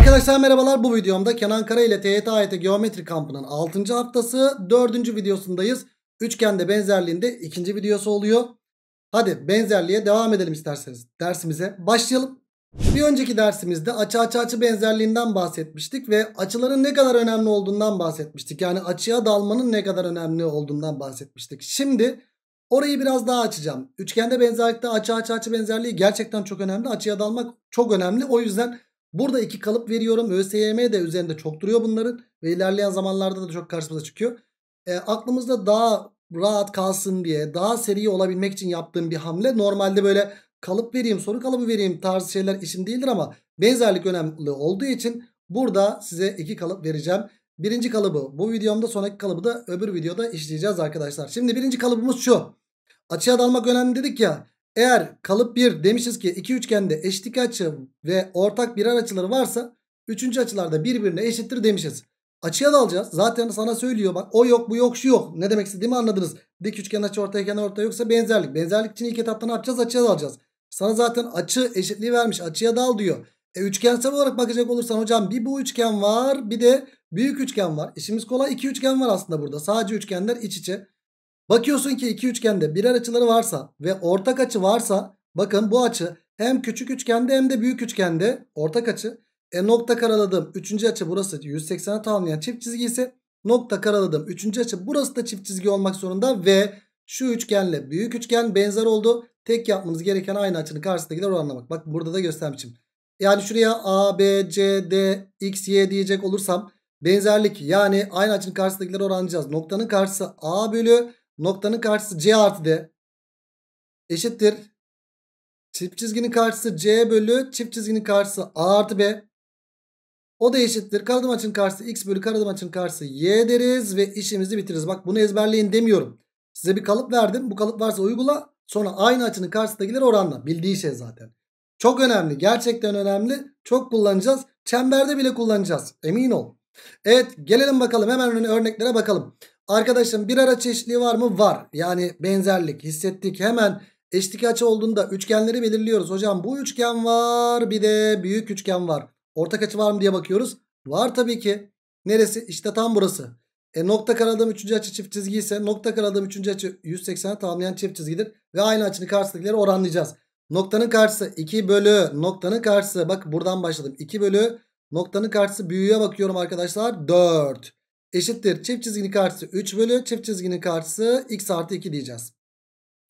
Arkadaşlar merhabalar bu videomda Kenan Kara ile TYT Geometri Kampı'nın 6. haftası 4. videosundayız. Üçgende benzerliğinde ikinci videosu oluyor. Hadi benzerliğe devam edelim isterseniz. Dersimize başlayalım. Bir önceki dersimizde açı açı açı benzerliğinden bahsetmiştik ve açıların ne kadar önemli olduğundan bahsetmiştik. Yani açıya dalmanın ne kadar önemli olduğundan bahsetmiştik. Şimdi orayı biraz daha açacağım. Üçgende benzerlikte açı açı açı benzerliği gerçekten çok önemli. Açıya dalmak çok önemli. O yüzden Burada iki kalıp veriyorum. ÖSYM de üzerinde çok duruyor bunların. Ve ilerleyen zamanlarda da çok karşımıza çıkıyor. E, aklımızda daha rahat kalsın diye daha seri olabilmek için yaptığım bir hamle. Normalde böyle kalıp vereyim soru kalıbı vereyim tarzı şeyler işim değildir ama benzerlik önemli olduğu için burada size iki kalıp vereceğim. Birinci kalıbı bu videomda sonraki kalıbı da öbür videoda işleyeceğiz arkadaşlar. Şimdi birinci kalıbımız şu. Açığa dalmak önemli dedik ya. Eğer kalıp 1 demişiz ki iki üçgende eşitlik açı ve ortak birer açıları varsa üçüncü açılarda birbirine eşittir demişiz. Açıya da alacağız. Zaten sana söylüyor bak o yok bu yok şu yok. Ne demek istediğimi anladınız. Dik üçgen açı ortaya kenar ortaya yoksa benzerlik. Benzerlik için ilk etapta ne yapacağız? Açıya da alacağız. Sana zaten açı eşitliği vermiş. Açıya dal diyor. E üçgensel olarak bakacak olursan hocam bir bu üçgen var bir de büyük üçgen var. İşimiz kolay iki üçgen var aslında burada. Sadece üçgenler iç içe. Bakıyorsun ki iki üçgende birer açıları varsa ve ortak açı varsa bakın bu açı hem küçük üçgende hem de büyük üçgende ortak açı. E nokta karaladığım üçüncü açı burası 180'e tamamlayan çift çizgi ise nokta karaladığım üçüncü açı burası da çift çizgi olmak zorunda ve şu üçgenle büyük üçgen benzer oldu. Tek yapmanız gereken aynı açının karşısındakiler oranlamak. Bak burada da göstermişim. Yani şuraya A, B, C, D, X, Y diyecek olursam benzerlik yani aynı açının karşısındakileri oranlayacağız. Noktanın karşısı A bölü Noktanın karşısı C artı D eşittir. Çift çizginin karşısı C bölü çift çizginin karşısı A artı B. O da eşittir. Karadım açının karşısı X bölü karadım açının karşısı Y deriz ve işimizi bitiririz. Bak bunu ezberleyin demiyorum. Size bir kalıp verdim. Bu kalıp varsa uygula. Sonra aynı açının karşısındakileri oranla. Bildiği şey zaten. Çok önemli. Gerçekten önemli. Çok kullanacağız. Çemberde bile kullanacağız. Emin ol. Evet gelelim bakalım. Hemen örneklere bakalım. Arkadaşım bir ara çeşitliği var mı? Var. Yani benzerlik hissettik. Hemen eşlik açı olduğunda üçgenleri belirliyoruz. Hocam bu üçgen var bir de büyük üçgen var. Ortak açı var mı diye bakıyoruz. Var tabii ki. Neresi? İşte tam burası. E, nokta karadığım üçüncü açı çift çizgi ise nokta karadığım üçüncü açı 180'e tamamlayan çift çizgidir. Ve aynı açının karşısındakileri oranlayacağız. Noktanın karşısı 2 bölü noktanın karşısı. Bak buradan başladım. 2 bölü noktanın karşısı büyüğe bakıyorum arkadaşlar. 4 eşittir çift çizginin karşısı 3 bölü çift çizginin karşısı x artı 2 diyeceğiz.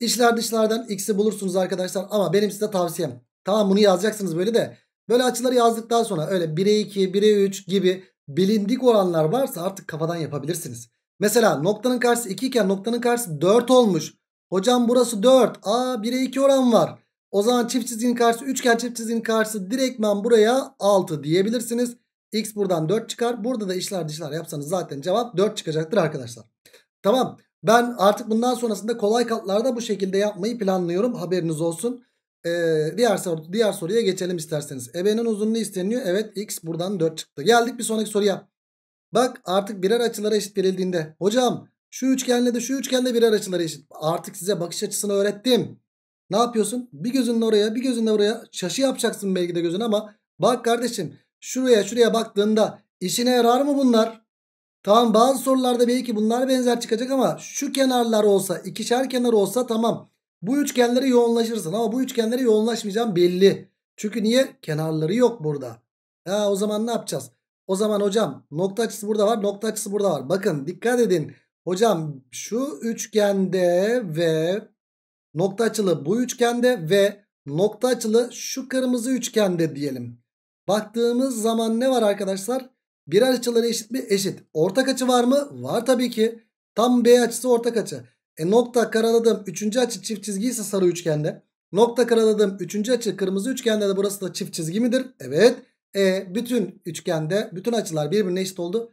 İşler dışlardan x'i bulursunuz arkadaşlar ama benim size tavsiyem. Tamam bunu yazacaksınız böyle de böyle açıları yazdıktan sonra öyle 1'e 2 1'e 3 gibi bilindik oranlar varsa artık kafadan yapabilirsiniz. Mesela noktanın karşısı 2 iken noktanın karşısı 4 olmuş. Hocam burası 4. Aa 1'e 2 oran var. O zaman çift çizginin karşısı üçgen çift çizginin karşısı direktmen buraya 6 diyebilirsiniz. X buradan 4 çıkar. Burada da işler dışlar yapsanız zaten cevap 4 çıkacaktır arkadaşlar. Tamam. Ben artık bundan sonrasında kolay katlarda bu şekilde yapmayı planlıyorum. Haberiniz olsun. Ee, diğer, soru, diğer soruya geçelim isterseniz. Ebenin uzunluğu isteniyor. Evet x buradan 4 çıktı. Geldik bir sonraki soruya. Bak artık birer açılara eşit verildiğinde. Hocam şu üçgenle de şu üçgenle birer açılara eşit. Artık size bakış açısını öğrettim. Ne yapıyorsun? Bir gözünle oraya bir gözünle oraya şaşı yapacaksın belki de gözün ama bak kardeşim şuraya şuraya baktığında işine yarar mı bunlar? Tamam bazı sorularda belki bunlar benzer çıkacak ama şu kenarlar olsa ikişer kenar olsa tamam. Bu üçgenlere yoğunlaşırsın ama bu üçgenlere yoğunlaşmayacağım belli. Çünkü niye? Kenarları yok burada. Ha, o zaman ne yapacağız? O zaman hocam nokta açısı burada var nokta açısı burada var. Bakın dikkat edin. Hocam şu üçgende ve nokta açılı bu üçgende ve nokta açılı şu kırmızı üçgende diyelim. Baktığımız zaman ne var arkadaşlar? Birer açıları eşit mi? Eşit. Ortak açı var mı? Var tabii ki. Tam B açısı ortak açı. E nokta karaladığım üçüncü açı çift çizgi ise sarı üçgende. Nokta karaladığım üçüncü açı kırmızı üçgende de burası da çift çizgi midir? Evet. E bütün üçgende bütün açılar birbirine eşit oldu.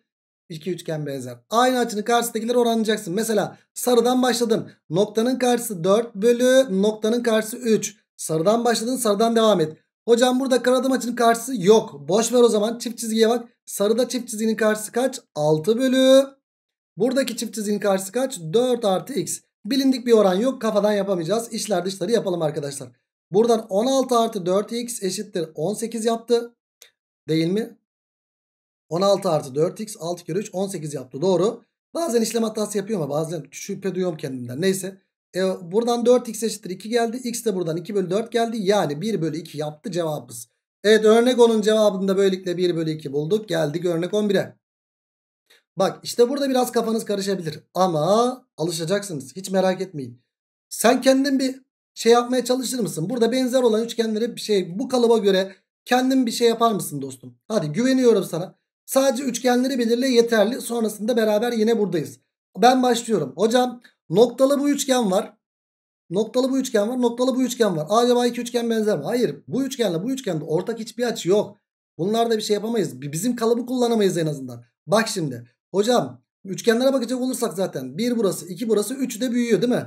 İki üçgen benzer. Aynı açının karşısındakileri oranlayacaksın. Mesela sarıdan başladın. Noktanın karşısı 4 bölü noktanın karşısı 3. Sarıdan başladın sarıdan devam et. Hocam burada kanadı maçın karşısı yok. Boş ver o zaman. Çift çizgiye bak. Sarıda çift çizginin karşısı kaç? 6 bölü. Buradaki çift çizginin karşısı kaç? 4 artı x. Bilindik bir oran yok. Kafadan yapamayacağız. İşler dışları yapalım arkadaşlar. Buradan 16 artı 4x eşittir 18 yaptı. Değil mi? 16 artı 4x 6 kere 3 18 yaptı. Doğru. Bazen işlem hatası yapıyor ama bazen şüphe duyuyorum kendimden. Neyse. E, buradan 4x eşittir 2 geldi. X de buradan 2 bölü 4 geldi. Yani 1 bölü 2 yaptı cevabımız. Evet örnek 10'un cevabında böylelikle 1 bölü 2 bulduk. Geldik örnek 11'e. Bak işte burada biraz kafanız karışabilir. Ama alışacaksınız. Hiç merak etmeyin. Sen kendin bir şey yapmaya çalışır mısın? Burada benzer olan üçgenlere bir şey bu kalıba göre kendin bir şey yapar mısın dostum? Hadi güveniyorum sana. Sadece üçgenleri belirle yeterli. Sonrasında beraber yine buradayız. Ben başlıyorum. Hocam Noktalı bu üçgen var. Noktalı bu üçgen var. Noktalı bu üçgen var. Acaba iki üçgen benzer mi? Hayır. Bu üçgenle bu üçgende ortak hiçbir açı yok. Bunlarda bir şey yapamayız. Bizim kalıbı kullanamayız en azından. Bak şimdi. Hocam üçgenlere bakacak olursak zaten bir burası iki burası 3 de büyüyor değil mi?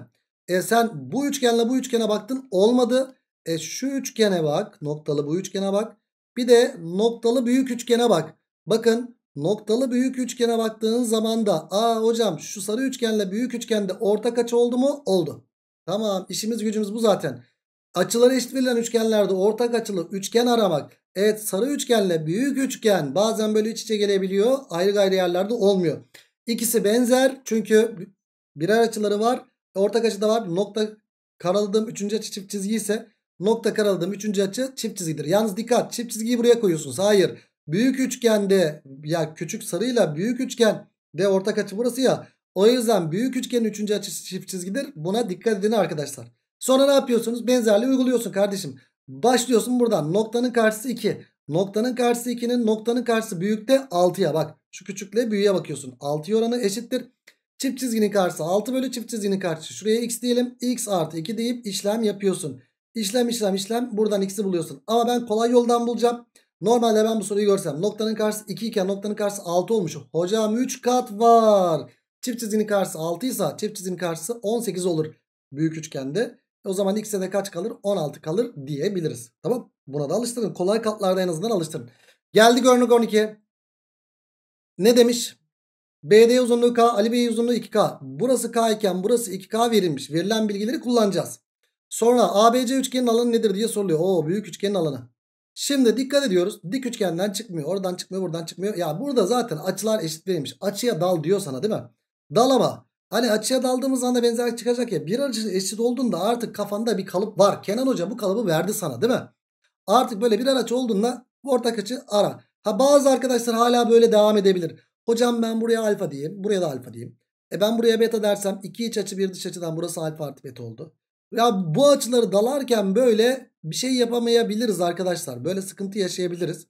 E sen bu üçgenle bu üçgene baktın olmadı. E şu üçgene bak. Noktalı bu üçgene bak. Bir de noktalı büyük üçgene bak. Bakın Noktalı büyük üçgene baktığın zaman da aa hocam şu sarı üçgenle büyük üçgende ortak açı oldu mu? Oldu. Tamam işimiz gücümüz bu zaten. Açıları eşit verilen üçgenlerde ortak açılı üçgen aramak. Evet sarı üçgenle büyük üçgen bazen böyle iç içe gelebiliyor. Ayrı gayrı yerlerde olmuyor. İkisi benzer çünkü birer açıları var. Ortak açı da var. Nokta karaladığım üçüncü açı çift çizgi ise nokta karaladığım üçüncü açı çift çizgidir. Yalnız dikkat çift çizgiyi buraya koyuyorsunuz. Hayır Büyük üçgende ya küçük sarıyla büyük üçgen de ortak açı burası ya. O yüzden büyük üçgenin üçüncü açısı çift çizgidir. Buna dikkat edin arkadaşlar. Sonra ne yapıyorsunuz? Benzerliği uyguluyorsun kardeşim. Başlıyorsun buradan. Noktanın karşısı 2. Noktanın karşısı 2'nin noktanın karşısı büyükte 6'ya bak. Şu küçükle büyüğe bakıyorsun. 6 oranı eşittir. Çift çizginin karşısı 6 bölü çift çizginin karşısı. Şuraya x diyelim. x artı 2 deyip işlem yapıyorsun. İşlem işlem işlem buradan x'i buluyorsun. Ama ben kolay yoldan bulacağım. Normalde ben bu soruyu görsem noktanın karşısı 2 iken noktanın karşısı 6 olmuş. Hocam 3 kat var. Çift çizginin karşısı 6 ise çift çizginin karşısı 18 olur. Büyük üçgende. O zaman x'e de kaç kalır? 16 kalır diyebiliriz. Tamam. Buna da alıştırın. Kolay katlarda en azından alıştırın. Geldi örnek 12. Ne demiş? BD uzunluğu K, Ali Bey uzunluğu 2K. Burası K iken burası 2K verilmiş. Verilen bilgileri kullanacağız. Sonra ABC üçgenin alanı nedir diye soruluyor. Oo büyük üçgenin alanı. Şimdi dikkat ediyoruz. Dik üçgenden çıkmıyor. Oradan çıkmıyor. Buradan çıkmıyor. Ya burada zaten açılar eşit verilmiş. Açıya dal diyor sana değil mi? Dal ama hani açıya daldığımız anda benzerlik çıkacak ya. Bir açı eşit olduğunda artık kafanda bir kalıp var. Kenan Hoca bu kalıbı verdi sana değil mi? Artık böyle bir açı olduğunda ortak açı ara. Ha bazı arkadaşlar hala böyle devam edebilir. Hocam ben buraya alfa diyeyim. Buraya da alfa diyeyim. E ben buraya beta dersem iki iç açı bir dış açıdan burası alfa artı beta oldu. Ya bu açıları dalarken böyle bir şey yapamayabiliriz arkadaşlar. Böyle sıkıntı yaşayabiliriz.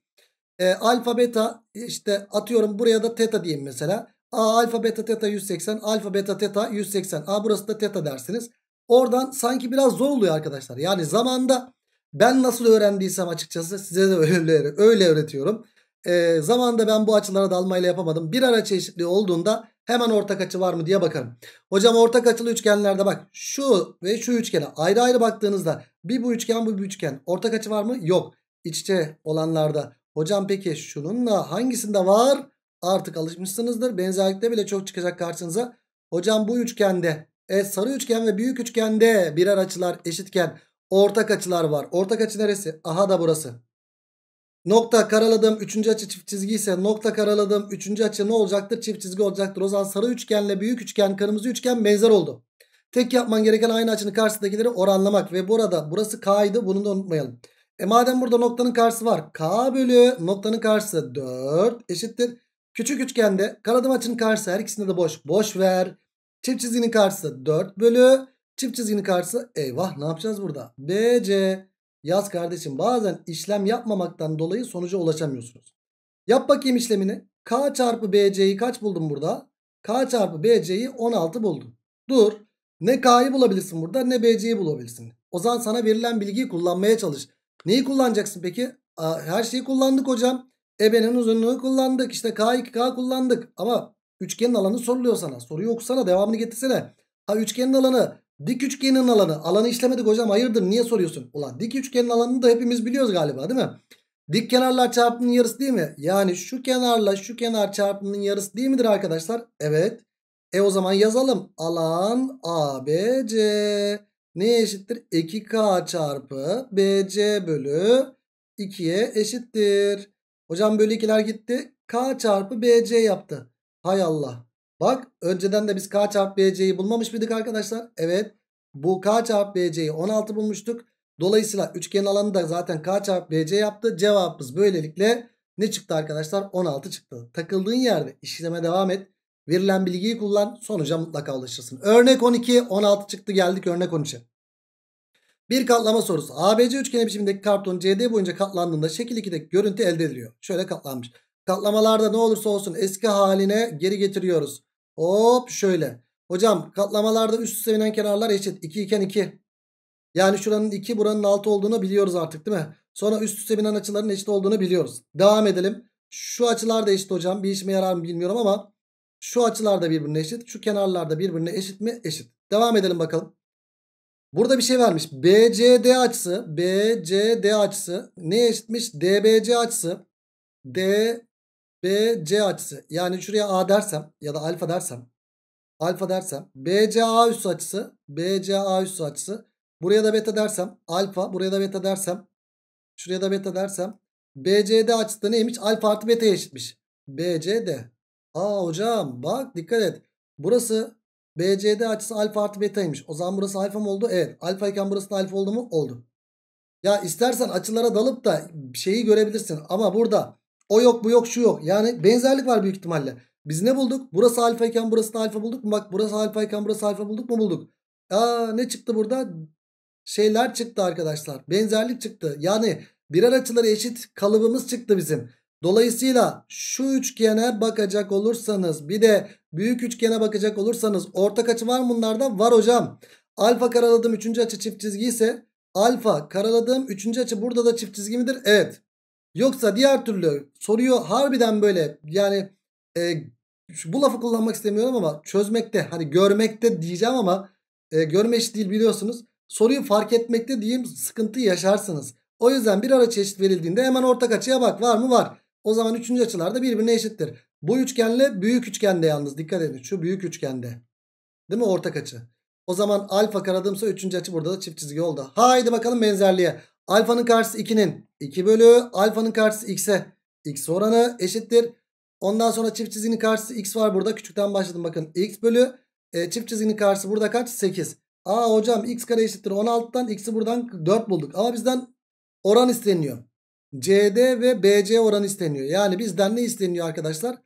E, alfa beta işte atıyorum buraya da teta diyeyim mesela. A alfa beta teta 180 alfa beta teta 180 A burası da teta dersiniz. Oradan sanki biraz zor oluyor arkadaşlar. Yani zamanda ben nasıl öğrendiysem açıkçası size de öyle, öyle öğretiyorum. E, zamanda ben bu açılara dalmayla yapamadım. Bir araç çeşitli olduğunda Hemen ortak açı var mı diye bakarım. Hocam ortak açılı üçgenlerde bak şu ve şu üçgene ayrı ayrı baktığınızda bir bu üçgen bu bir üçgen ortak açı var mı? Yok. İç içe olanlarda. Hocam peki şununla hangisinde var? Artık alışmışsınızdır. Benzerlikte bile çok çıkacak karşınıza. Hocam bu üçgende e, sarı üçgen ve büyük üçgende birer açılar eşitken ortak açılar var. Ortak açı neresi? Aha da burası. Nokta karaladığım üçüncü açı çift çizgi ise nokta karaladığım üçüncü açı ne olacaktır? Çift çizgi olacaktır. O zaman sarı üçgenle büyük üçgen, kırmızı üçgen benzer oldu. Tek yapman gereken aynı açının karşısındakileri oranlamak. Ve burada burası K'ydı bunu da unutmayalım. E madem burada noktanın karşısı var. K bölü noktanın karşısı 4 eşittir. Küçük üçgende karadığım açının karşısı her ikisinde de boş. Boş ver. Çift çizginin karşısı 4 bölü. Çift çizginin karşısı eyvah ne yapacağız burada? BC Yaz kardeşim bazen işlem yapmamaktan dolayı sonuca ulaşamıyorsunuz. Yap bakayım işlemini. K çarpı BC'yi kaç buldum burada? K çarpı BC'yi 16 buldum. Dur. Ne K'yı bulabilirsin burada ne BC'yi bulabilirsin. O zaman sana verilen bilgiyi kullanmaya çalış. Neyi kullanacaksın peki? her şeyi kullandık hocam. Ebenin uzunluğu kullandık. İşte K2K K kullandık. Ama üçgenin alanı soruluyor sana. Soruyu okusana devamını getirsene. Ha üçgenin alanı Dik üçgenin alanı. Alanı işlemedik hocam hayırdır niye soruyorsun? Ulan dik üçgenin alanını da hepimiz biliyoruz galiba değil mi? Dik kenarlar çarpımının yarısı değil mi? Yani şu kenarla şu kenar çarpımının yarısı değil midir arkadaşlar? Evet. E o zaman yazalım. Alan ABC neye eşittir? 2K çarpı BC bölü 2'ye eşittir. Hocam bölü 2'ler gitti. K çarpı BC yaptı. Hay Allah. Bak önceden de biz K çarpı BC'yi bulmamış mıydık arkadaşlar? Evet. Bu K çarpı BC'yi 16 bulmuştuk. Dolayısıyla üçgenin alanı da zaten K çarpı BC yaptı. Cevabımız böylelikle ne çıktı arkadaşlar? 16 çıktı. Takıldığın yerde işleme devam et. Verilen bilgiyi kullan. Sonuca mutlaka ulaşırsın. Örnek 12, 16 çıktı geldik örnek 13'e. Bir katlama sorusu. ABC üçgeni biçimindeki karton CD boyunca katlandığında şekil 2'deki görüntü elde ediliyor. Şöyle katlanmış. Katlamalarda ne olursa olsun eski haline geri getiriyoruz. Hop şöyle. Hocam katlamalarda üst üste binen kenarlar eşit. 2 iken 2. Yani şuranın 2 buranın 6 olduğunu biliyoruz artık değil mi? Sonra üst üste binen açıların eşit olduğunu biliyoruz. Devam edelim. Şu açılar da eşit hocam. Bir işime yarar mı bilmiyorum ama şu açılar da birbirine eşit. Şu kenarlar da birbirine eşit mi? Eşit. Devam edelim bakalım. Burada bir şey vermiş. BCD açısı, BCD açısı neye eşitmiş? DBC açısı, D BC açısı yani şuraya A dersem ya da alfa dersem alfa dersem BCA üssü açısı BCA üssü açısı buraya da beta dersem alfa buraya da beta dersem şuraya da beta dersem BCD açısı da neymiş alfa artı beta eşitmiş BCD Aa hocam bak dikkat et burası BCD açısı alfa artı betaymış o zaman burası alfa mı oldu evet alfa iken burası da alfa oldu mu oldu ya istersen açılara dalıp da şeyi görebilirsin ama burada o yok bu yok şu yok. Yani benzerlik var büyük ihtimalle. Biz ne bulduk? Burası alfa iken burası alfa bulduk mu? Bak burası alfa iken burası alfa bulduk mu? Bulduk. Aa ne çıktı burada? Şeyler çıktı arkadaşlar. Benzerlik çıktı. Yani birer açıları eşit kalıbımız çıktı bizim. Dolayısıyla şu üçgene bakacak olursanız bir de büyük üçgene bakacak olursanız ortak açı var mı bunlarda? Var hocam. Alfa karaladığım üçüncü açı çift çizgi ise alfa karaladığım üçüncü açı burada da çift çizgi midir? Evet. Yoksa diğer türlü soruyu harbiden böyle yani e, bu lafı kullanmak istemiyorum ama çözmekte hani görmekte diyeceğim ama e, görme işi değil biliyorsunuz. Soruyu fark etmekte diyeyim sıkıntı yaşarsınız. O yüzden bir ara çeşit verildiğinde hemen ortak açıya bak var mı var. O zaman üçüncü açılar da birbirine eşittir. Bu üçgenle büyük üçgende yalnız dikkat edin şu büyük üçgende. Değil mi ortak açı? O zaman alfa karadımsa üçüncü açı burada da çift çizgi oldu. Haydi bakalım benzerliğe. Alfanın karşısı 2'nin 2 bölü alfanın karşısı x'e. X oranı eşittir. Ondan sonra çift çizginin karşısı x var burada. Küçükten başladım bakın. X bölü e, çift çizginin karşısı burada kaç? 8. Aa hocam x kare eşittir 16'dan x'i buradan 4 bulduk. Ama bizden oran isteniyor. CD ve BC oranı isteniyor. Yani bizden ne isteniyor arkadaşlar?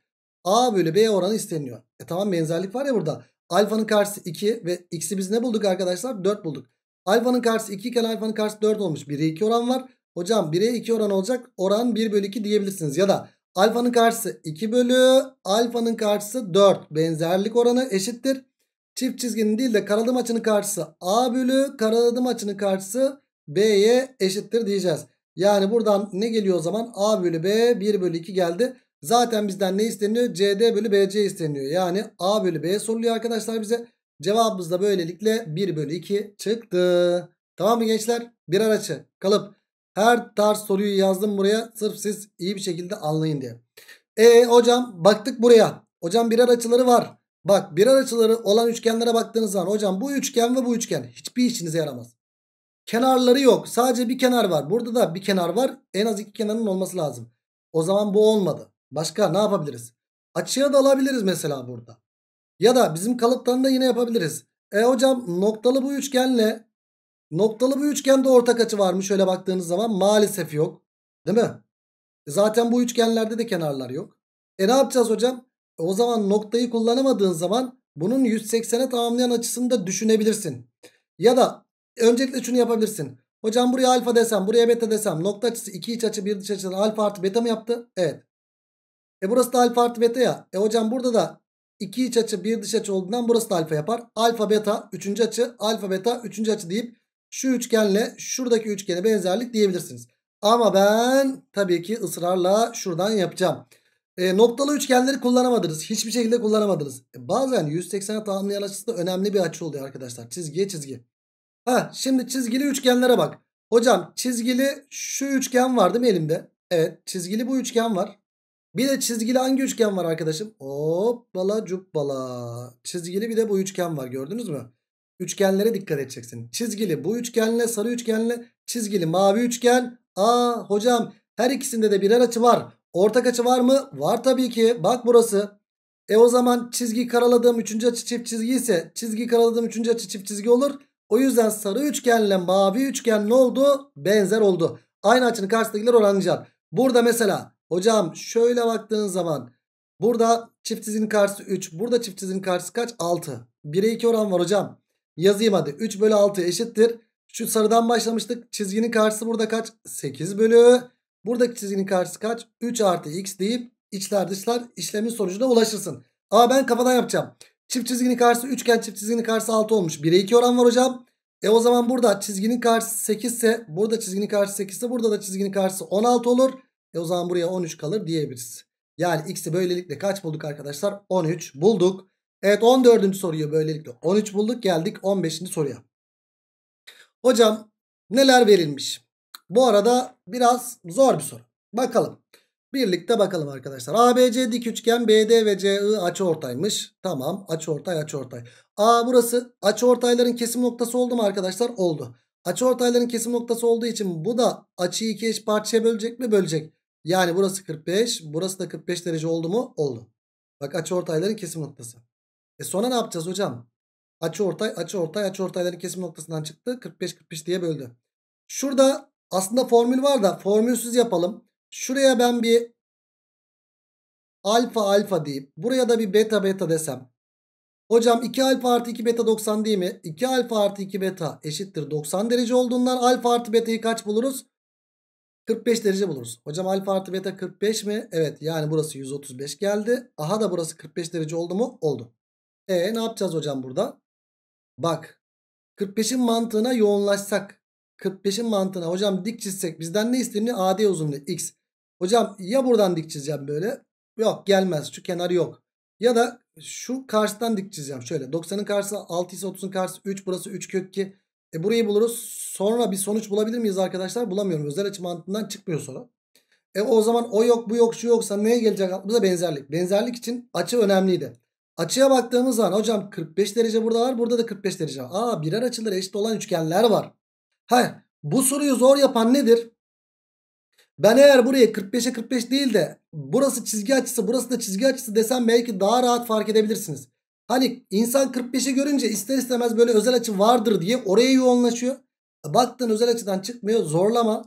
A bölü B oranı isteniyor. E tamam benzerlik var ya burada. Alfanın karşısı 2 ve x'i biz ne bulduk arkadaşlar? 4 bulduk. Alfanın karşısı 2 iken alfanın karşısı 4 olmuş. 1'e 2 oran var. Hocam 1'e 2 oran olacak. Oran 1 bölü 2 diyebilirsiniz. Ya da alfanın karşısı 2 bölü alfanın karşısı 4. Benzerlik oranı eşittir. Çift çizginin değil de karaladım açının karşısı A bölü karaladım açının karşısı B'ye eşittir diyeceğiz. Yani buradan ne geliyor o zaman? A bölü B 1 bölü 2 geldi. Zaten bizden ne isteniyor? CD bölü BC isteniyor. Yani A bölü B soruluyor arkadaşlar bize. Cevabımız da böylelikle 1 bölü 2 çıktı. Tamam mı gençler? Bir araçı kalıp her tarz soruyu yazdım buraya. Sırf siz iyi bir şekilde anlayın diye. E hocam baktık buraya. Hocam birer açıları var. Bak birer açıları olan üçgenlere baktığınız zaman hocam bu üçgen ve bu üçgen hiçbir işinize yaramaz. Kenarları yok. Sadece bir kenar var. Burada da bir kenar var. En az iki kenarın olması lazım. O zaman bu olmadı. Başka ne yapabiliriz? Açıya da alabiliriz mesela burada. Ya da bizim kalıptan da yine yapabiliriz. E hocam noktalı bu üçgenle noktalı bu üçgende ortak açı var mı? Şöyle baktığınız zaman maalesef yok. Değil mi? E, zaten bu üçgenlerde de kenarlar yok. E ne yapacağız hocam? E o zaman noktayı kullanamadığın zaman bunun 180'e tamamlayan açısını da düşünebilirsin. Ya da öncelikle şunu yapabilirsin. Hocam buraya alfa desem buraya beta desem nokta açısı iki iç açı bir dış açı. alfa artı beta mı yaptı? Evet. E burası da alfa artı beta ya. E hocam burada da 2 iç açı bir dış açı olduğundan burası da alfa yapar. Alfa beta üçüncü açı alfa beta üçüncü açı deyip şu üçgenle şuradaki üçgene benzerlik diyebilirsiniz. Ama ben tabii ki ısrarla şuradan yapacağım. E, noktalı üçgenleri kullanamadınız. Hiçbir şekilde kullanamadınız. E, bazen 180'e tamamlayan açısı da önemli bir açı oluyor arkadaşlar. Çizgiye çizgi. Ha, şimdi çizgili üçgenlere bak. Hocam çizgili şu üçgen var değil mi elimde? Evet çizgili bu üçgen var. Bir de çizgili hangi üçgen var arkadaşım? Hoppala cuppala. Çizgili bir de bu üçgen var gördünüz mü? Üçgenlere dikkat edeceksin. Çizgili bu üçgenle sarı üçgenle çizgili mavi üçgen. Aa hocam her ikisinde de birer açı var. Ortak açı var mı? Var tabii ki. Bak burası. E o zaman çizgi karaladığım üçüncü açı çift çizgi ise çizgi karaladığım üçüncü açı çift çizgi olur. O yüzden sarı üçgenle mavi üçgen ne oldu? Benzer oldu. Aynı açının karşısındakiler oranlayacak. Burada mesela Hocam şöyle baktığın zaman burada çift çizginin karşısı 3. Burada çift çizginin karşısı kaç? 6. 1'e 2 oran var hocam. Yazayım hadi. 3 bölü 6 eşittir. Şu sarıdan başlamıştık. Çizginin karşısı burada kaç? 8 bölü. Buradaki çizginin karşısı kaç? 3 artı x deyip içler dışlar işlemin sonucuna ulaşırsın. Ama ben kafadan yapacağım. Çift çizginin karşısı üçgen çift çizginin karşısı 6 olmuş. 1'e 2 oran var hocam. E o zaman burada çizginin karşısı 8 ise burada çizginin karşısı 8 ise burada da çizginin karşısı 16 olur. E o zaman buraya 13 kalır diyebiliriz. Yani x'i böylelikle kaç bulduk arkadaşlar? 13 bulduk. Evet 14. soruyu böylelikle 13 bulduk geldik 15. soruya. Hocam neler verilmiş? Bu arada biraz zor bir soru. Bakalım. Birlikte bakalım arkadaşlar. ABC dik üçgen BD ve CI açıortaymış. Tamam açıortay açıortay. A burası açıortayların kesim noktası oldu mu arkadaşlar? Oldu. Açıortayların kesim noktası olduğu için bu da açıyı iki eş parçaya bölecek mi? Bölecek. Yani burası 45. Burası da 45 derece oldu mu? Oldu. Bak açı ortayların kesim noktası. E sonra ne yapacağız hocam? Açı ortay, açı ortay, açı ortayların kesim noktasından çıktı. 45 45 diye böldü. Şurada aslında formül var da formülsüz yapalım. Şuraya ben bir alfa alfa deyip buraya da bir beta beta desem. Hocam 2 alfa artı 2 beta 90 değil mi? 2 alfa artı 2 beta eşittir 90 derece olduğundan alfa artı beta'yı kaç buluruz? 45 derece buluruz. Hocam alfa artı beta 45 mi? Evet yani burası 135 geldi. Aha da burası 45 derece oldu mu? Oldu. E ne yapacağız hocam burada? Bak 45'in mantığına yoğunlaşsak. 45'in mantığına hocam dik çizsek bizden ne isteniyor? AD uzunluğu x. Hocam ya buradan dik çizeceğim böyle. Yok gelmez şu kenarı yok. Ya da şu karşıdan dik çizeceğim şöyle. 90'ın karşısı 6 ise 30'un karşısı 3 burası 3 kök 2. E burayı buluruz. Sonra bir sonuç bulabilir miyiz arkadaşlar? Bulamıyorum. Özel açı mantığından çıkmıyor sonra. E o zaman o yok bu yok şu yoksa neye gelecek aklımıza benzerlik. Benzerlik için açı önemliydi. Açıya baktığımız zaman hocam 45 derece burada var. Burada da 45 derece var. Aa birer açıları eşit olan üçgenler var. Ha bu soruyu zor yapan nedir? Ben eğer buraya 45'e 45 değil de burası çizgi açısı burası da çizgi açısı desem belki daha rahat fark edebilirsiniz. Hani insan 45'i görünce ister istemez böyle özel açı vardır diye oraya yoğunlaşıyor. E, Baktın özel açıdan çıkmıyor zorlama.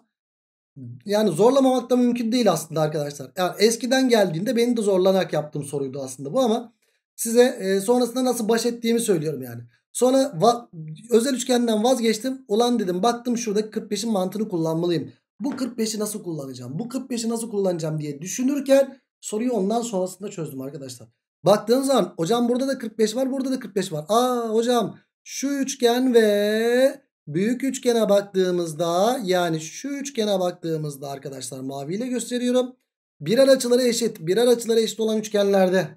Yani zorlamamak da mümkün değil aslında arkadaşlar. Yani eskiden geldiğinde beni de zorlanarak yaptığım soruydu aslında bu ama size e, sonrasında nasıl baş ettiğimi söylüyorum yani. Sonra va özel üçgenden vazgeçtim. Ulan dedim baktım şuradaki 45'in mantığını kullanmalıyım. Bu 45'i nasıl kullanacağım? Bu 45'i nasıl kullanacağım diye düşünürken soruyu ondan sonrasında çözdüm arkadaşlar. Baktığın zaman hocam burada da 45 var burada da 45 var. Aa hocam şu üçgen ve büyük üçgene baktığımızda yani şu üçgene baktığımızda arkadaşlar maviyle gösteriyorum. Birer açıları eşit. Birer açıları eşit olan üçgenlerde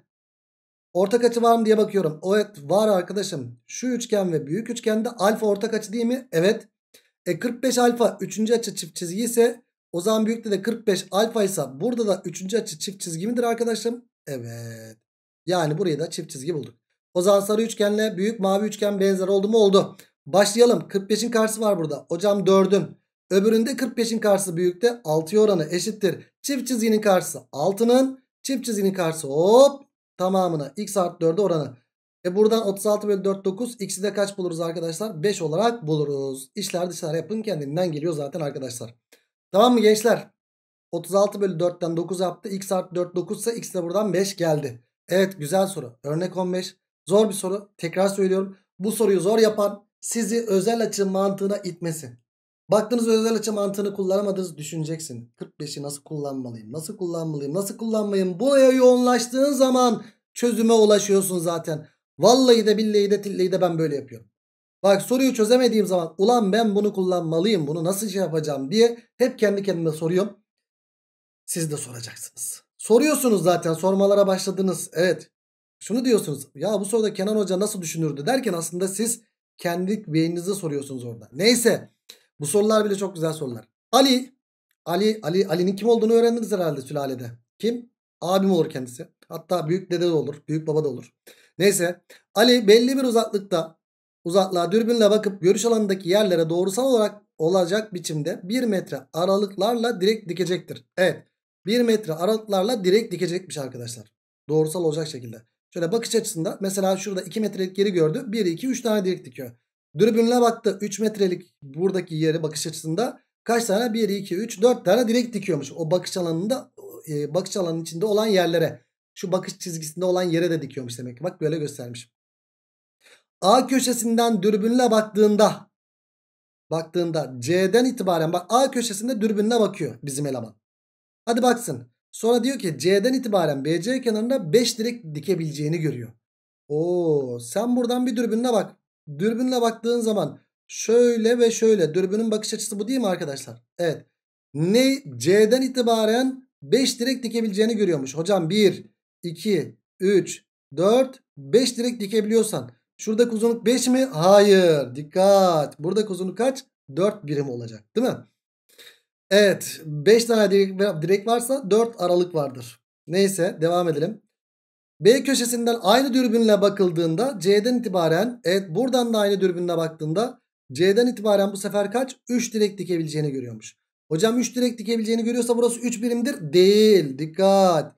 ortak açı var mı diye bakıyorum. Evet var arkadaşım. Şu üçgen ve büyük üçgende alfa ortak açı değil mi? Evet. E 45 alfa 3. açı çift çizgi ise o zaman büyükte de 45 alfa ise burada da 3. açı çift çizgi midir arkadaşım? Evet. Yani burayı da çift çizgi bulduk. O zaman sarı üçgenle büyük mavi üçgen benzer oldu mu? Oldu. Başlayalım. 45'in karşısı var burada. Hocam 4'ün. Öbüründe 45'in karşısı büyükte 6'ya oranı eşittir. Çift çizginin karşısı 6'nın. Çift çizginin karşısı hop tamamına x artı 4'e oranı. E buradan 36 bölü 4 9 x'i de kaç buluruz arkadaşlar? 5 olarak buluruz. İşler dışarı yapın kendinden geliyor zaten arkadaşlar. Tamam mı gençler? 36 bölü 4'ten 9 yaptı. x artı 4 9 ise x de buradan 5 geldi. Evet güzel soru. Örnek 15. Zor bir soru. Tekrar söylüyorum. Bu soruyu zor yapan sizi özel açı mantığına itmesi. Baktınız özel açı mantığını kullanamadınız düşüneceksin. 45'i nasıl kullanmalıyım? Nasıl kullanmalıyım? Nasıl kullanmalıyım? Buraya yoğunlaştığın zaman çözüme ulaşıyorsun zaten. Vallahi de billahi de tillahi de ben böyle yapıyorum. Bak soruyu çözemediğim zaman ulan ben bunu kullanmalıyım bunu nasıl şey yapacağım diye hep kendi kendime soruyorum. Siz de soracaksınız. Soruyorsunuz zaten sormalara başladınız. Evet şunu diyorsunuz ya bu soruda Kenan Hoca nasıl düşünürdü derken aslında siz kendi beyninize soruyorsunuz orada. Neyse bu sorular bile çok güzel sorular. Ali Ali Ali Ali'nin kim olduğunu öğrendiniz herhalde sülalede. Kim? Abim olur kendisi. Hatta büyük dede de olur, büyük baba da olur. Neyse Ali belli bir uzaklıkta uzaklığa dürbünle bakıp görüş alanındaki yerlere doğrusal olarak olacak biçimde 1 metre aralıklarla direkt dikecektir. Evet. 1 metre aralıklarla direk dikecekmiş arkadaşlar. Doğrusal olacak şekilde. Şöyle bakış açısında mesela şurada 2 metrelik yeri gördü. 1, 2, 3 tane direk dikiyor. Dürbünle baktı 3 metrelik buradaki yeri bakış açısında kaç tane? 1, 2, 3, 4 tane direk dikiyormuş. O bakış alanında e, bakış alanının içinde olan yerlere. Şu bakış çizgisinde olan yere de dikiyormuş demek ki. Bak böyle göstermiş. A köşesinden dürbünle baktığında baktığında C'den itibaren bak A köşesinde dürbünle bakıyor bizim eleman. Hadi baksın. Sonra diyor ki C'den itibaren BC kenarında 5 direk dikebileceğini görüyor. Oo, sen buradan bir dürbünle bak. Dürbünle baktığın zaman şöyle ve şöyle. Dürbünün bakış açısı bu değil mi arkadaşlar? Evet. Ne C'den itibaren 5 direk dikebileceğini görüyormuş. Hocam 1, 2, 3, 4, 5 direk dikebiliyorsan. Şuradaki uzunluk 5 mi? Hayır. Dikkat. Buradaki uzunluk kaç? 4 birim olacak değil mi? Evet 5 tane direk varsa 4 aralık vardır. Neyse devam edelim. B köşesinden aynı dürbünle bakıldığında C'den itibaren evet buradan da aynı dürbünle baktığında C'den itibaren bu sefer kaç? 3 direk dikebileceğini görüyormuş. Hocam 3 direk dikebileceğini görüyorsa burası 3 birimdir. Değil. Dikkat.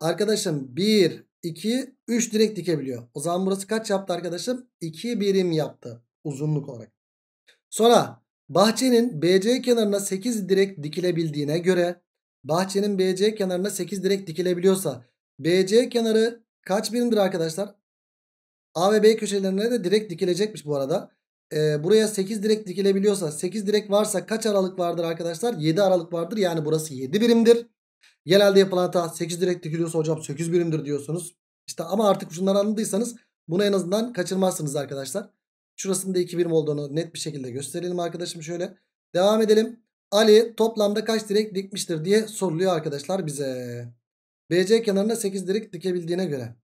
Arkadaşım 1, 2, 3 direk dikebiliyor. O zaman burası kaç yaptı arkadaşım? 2 birim yaptı uzunluk olarak. Sonra Bahçenin BC kenarına 8 direk dikilebildiğine göre bahçenin BC kenarına 8 direk dikilebiliyorsa BC kenarı kaç birimdir arkadaşlar? A ve B köşelerine de direk dikilecekmiş bu arada. Ee, buraya 8 direk dikilebiliyorsa 8 direk varsa kaç aralık vardır arkadaşlar? 7 aralık vardır yani burası 7 birimdir. Genelde yapılan hata 8 direk dikiliyorsa hocam 8 birimdir diyorsunuz. İşte ama artık şunları anladıysanız bunu en azından kaçırmazsınız arkadaşlar. Şurasında 2 birim olduğunu net bir şekilde gösterelim arkadaşım şöyle. Devam edelim. Ali toplamda kaç direk dikmiştir diye soruluyor arkadaşlar bize. BC kenarına 8 direk dikebildiğine göre.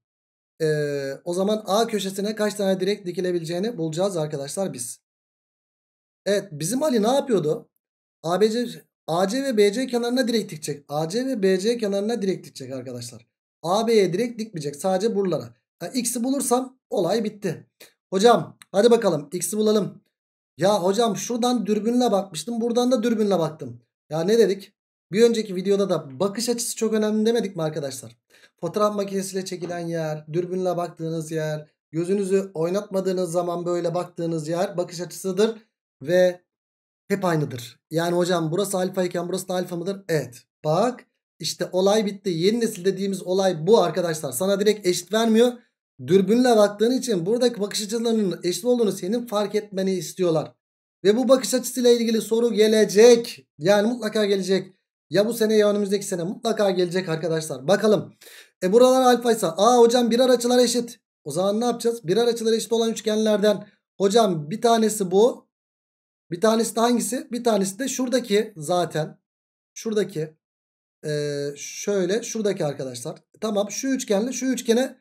Ee, o zaman A köşesine kaç tane direk dikilebileceğini bulacağız arkadaşlar biz. Evet bizim Ali ne yapıyordu? ABC, AC ve BC kenarına direk dikecek. AC ve BC kenarına direk dikecek arkadaşlar. AB'ye direk dikmeyecek sadece buralara. Yani X'i bulursam olay bitti. Hocam hadi bakalım x'i bulalım. Ya hocam şuradan dürbünle bakmıştım. Buradan da dürbünle baktım. Ya ne dedik? Bir önceki videoda da bakış açısı çok önemli demedik mi arkadaşlar? Fotoğraf makinesiyle çekilen yer, dürbünle baktığınız yer, gözünüzü oynatmadığınız zaman böyle baktığınız yer bakış açısıdır ve hep aynıdır. Yani hocam burası alfa iken burası da alfa mıdır? Evet. Bak işte olay bitti. Yeni nesil dediğimiz olay bu arkadaşlar. Sana direkt eşit vermiyor dürbünle baktığın için buradaki bakış açılarının eşit olduğunu senin fark etmeni istiyorlar. Ve bu bakış açısıyla ilgili soru gelecek. Yani mutlaka gelecek. Ya bu sene ya önümüzdeki sene mutlaka gelecek arkadaşlar. Bakalım. E buralar alfaysa. Aa hocam birer açılar eşit. O zaman ne yapacağız? Birer açılar eşit olan üçgenlerden. Hocam bir tanesi bu. Bir tanesi de hangisi? Bir tanesi de şuradaki zaten. Şuradaki. Ee, şöyle şuradaki arkadaşlar. Tamam şu üçgenle şu üçgene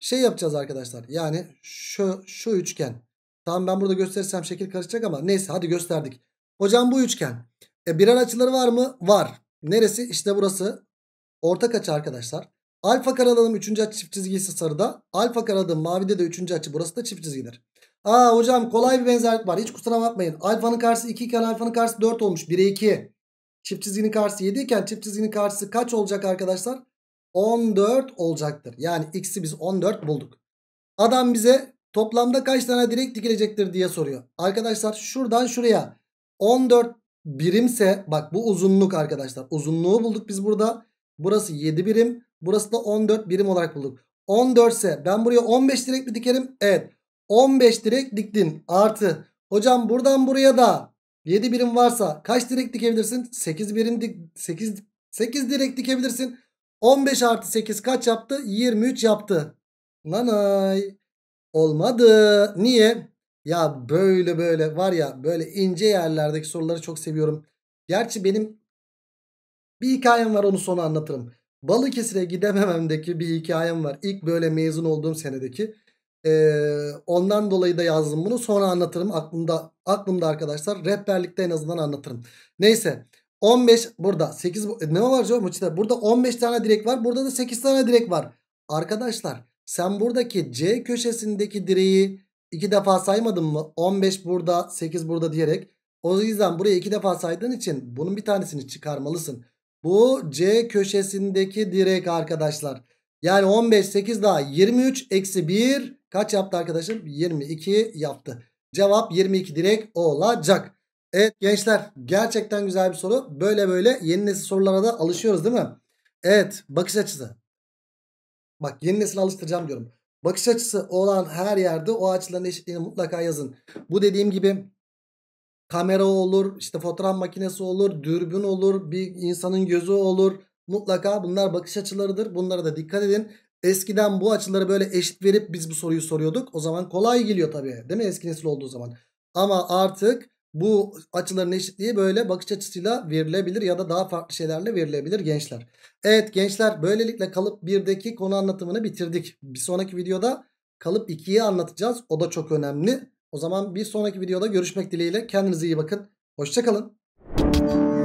şey yapacağız arkadaşlar. Yani şu, şu üçgen. Tamam ben burada gösterirsem şekil karışacak ama neyse hadi gösterdik. Hocam bu üçgen. E, birer açıları var mı? Var. Neresi? İşte burası. Ortak açı arkadaşlar. Alfa karalanım üçüncü açı çift çizgisi sarıda. Alfa karalanım mavide de üçüncü açı. Burası da çift çizgidir. Aa hocam kolay bir benzerlik var. Hiç kusura bakmayın. Alfanın karşısı 2 iken alfanın karşısı 4 olmuş. 1'e 2. Çift çizginin karşısı 7 iken çift çizginin karşısı kaç olacak arkadaşlar? 14 olacaktır. Yani x'i biz 14 bulduk. Adam bize toplamda kaç tane direk dikilecektir diye soruyor. Arkadaşlar şuradan şuraya 14 birimse bak bu uzunluk arkadaşlar. Uzunluğu bulduk biz burada. Burası 7 birim. Burası da 14 birim olarak bulduk. 14 ise ben buraya 15 direk mi dikerim? Evet. 15 direk diktin. Artı. Hocam buradan buraya da 7 birim varsa kaç direk dikebilirsin? 8 birim dik 8 8 direk dikebilirsin. 15 artı 8 kaç yaptı? 23 yaptı. Lanay. Olmadı. Niye? Ya böyle böyle var ya böyle ince yerlerdeki soruları çok seviyorum. Gerçi benim bir hikayem var onu sonra anlatırım. Balıkesir'e gidemememdeki bir hikayem var. İlk böyle mezun olduğum senedeki. Ee, ondan dolayı da yazdım bunu. Sonra anlatırım. Aklımda aklımda arkadaşlar. Rehberlikte en azından anlatırım. Neyse. 15 burada 8 e, ne var canım işte burada 15 tane direk var burada da 8 tane direk var. Arkadaşlar sen buradaki C köşesindeki direği iki defa saymadın mı? 15 burada 8 burada diyerek o yüzden buraya iki defa saydığın için bunun bir tanesini çıkarmalısın. Bu C köşesindeki direk arkadaşlar. Yani 15 8 daha 23 eksi 1 kaç yaptı arkadaşım? 22 yaptı. Cevap 22 direk olacak. Evet gençler gerçekten güzel bir soru. Böyle böyle yeni nesil sorulara da alışıyoruz değil mi? Evet bakış açısı. Bak yeni nesil alıştıracağım diyorum. Bakış açısı olan her yerde o açıların eşitliğini mutlaka yazın. Bu dediğim gibi kamera olur, işte fotoğraf makinesi olur, dürbün olur, bir insanın gözü olur. Mutlaka bunlar bakış açılarıdır. Bunlara da dikkat edin. Eskiden bu açıları böyle eşit verip biz bu soruyu soruyorduk. O zaman kolay geliyor tabii. Değil mi eski nesil olduğu zaman? Ama artık bu açıların eşitliği böyle bakış açısıyla verilebilir ya da daha farklı şeylerle verilebilir gençler. Evet gençler böylelikle kalıp 1'deki konu anlatımını bitirdik. Bir sonraki videoda kalıp 2'yi anlatacağız. O da çok önemli. O zaman bir sonraki videoda görüşmek dileğiyle. Kendinize iyi bakın. Hoşçakalın.